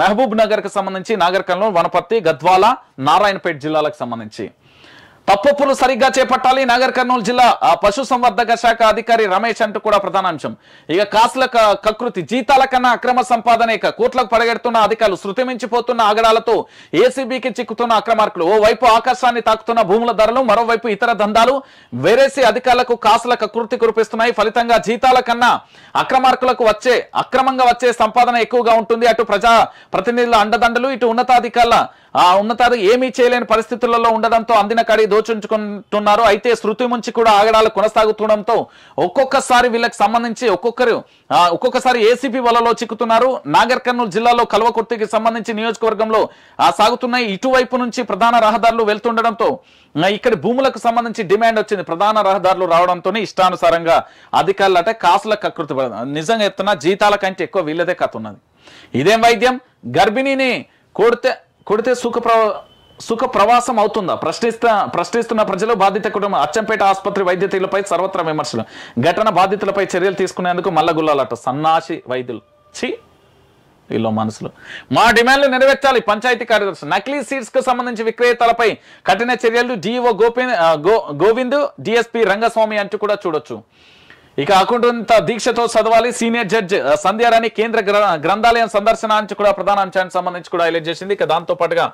మహబూబ్ నగర్కు సంబంధించి నాగరికంలో వనపర్తి గద్వాల నారాయణపేట జిల్లాలకు సంబంధించి తప్పొప్పులు సరిగ్గా చేపట్టాలి నాగర్ కర్నూలు జిల్లా పశుసంవర్ధక శాఖ అధికారి రమేష్ అంటూ కూడా ప్రధానాంశం ఇక కాసుల కకృతి జీతాల కన్నా అక్రమ సంపాదన ఇక కోట్లకు పడగెడుతున్న అధికారులు శృతి మించిపోతున్న ఆగడాలతో ఏసీబీకి చిక్కుతున్న అక్రమార్కులు ఓవైపు ఆకాశాన్ని తాకుతున్న భూముల ధరలు మరోవైపు ఇతర దందాలు వేరేసి అధికారులకు కాసుల కకృతి కురిపిస్తున్నాయి ఫలితంగా జీతాల కన్నా అక్రమార్కులకు వచ్చే అక్రమంగా వచ్చే సంపాదన ఎక్కువగా ఉంటుంది అటు ప్రజా ప్రతినిధుల అండదండలు ఇటు ఉన్నతాధికారుల ఆ ఉన్నతాధిక ఏమీ చేయలేని పరిస్థితులలో ఉండడంతో అందిన కాడి దోచుంచుకుంటున్నారు అయితే శృతి ముంచి కూడా ఆగడాలు కొనసాగుతుండంతో ఒక్కొక్కసారి వీళ్ళకి సంబంధించి ఒక్కొక్కరు ఒక్కొక్కసారి ఏసీపీ వలలో చిక్కుతున్నారు నాగర్ కర్నూలు జిల్లాలో కల్వకుర్తికి సంబంధించి నియోజకవర్గంలో సాగుతున్న ఇటువైపు నుంచి ప్రధాన రహదారులు వెళ్తుండడంతో ఇక్కడ భూములకు సంబంధించి డిమాండ్ వచ్చింది ప్రధాన రహదారులు రావడంతో ఇష్టానుసారంగా అధికారులు అంటే కాసుల కకృతి నిజంగా ఎత్తున జీతాల కంటే ఎక్కువ వీళ్ళదే కథ ఉన్నది ఇదేం వైద్యం గర్భిణీని కొడితే కొడితే సుఖప్ర సుఖ ప్రవాసం అవుతుందా ప్రశ్నిస్త ప్రశ్నిస్తున్న ప్రజలు బాధిత కుటుంబం అచ్చంపేట ఆసుపత్రి వైద్య తీరులపై సర్వత్రా విమర్శలు ఘటన బాధితులపై చర్యలు తీసుకునేందుకు మల్లగుల్లాలట సన్నాసి వైద్యులు ఛీ వీళ్ళ మనసులు మా డిమాండ్లు నెరవేర్చాలి పంచాయతీ కార్యదర్శి నకిలీ సీట్స్ కు సంబంధించి విక్రేతలపై కఠిన చర్యలు డిఓ గోపి గోవింద్ డిఎస్పీ రంగస్వామి అంటూ కూడా చూడొచ్చు ఇక అకుంటుంత దీక్షతో చదవాలి సీనియర్ జడ్జ్ సంధ్యారాణి కేంద్ర గ్రంథాలయం సందర్శనానికి కూడా ప్రధాన అంశానికి సంబంధించి కూడా హైలైట్ చేసింది ఇక దాంతో పాటుగా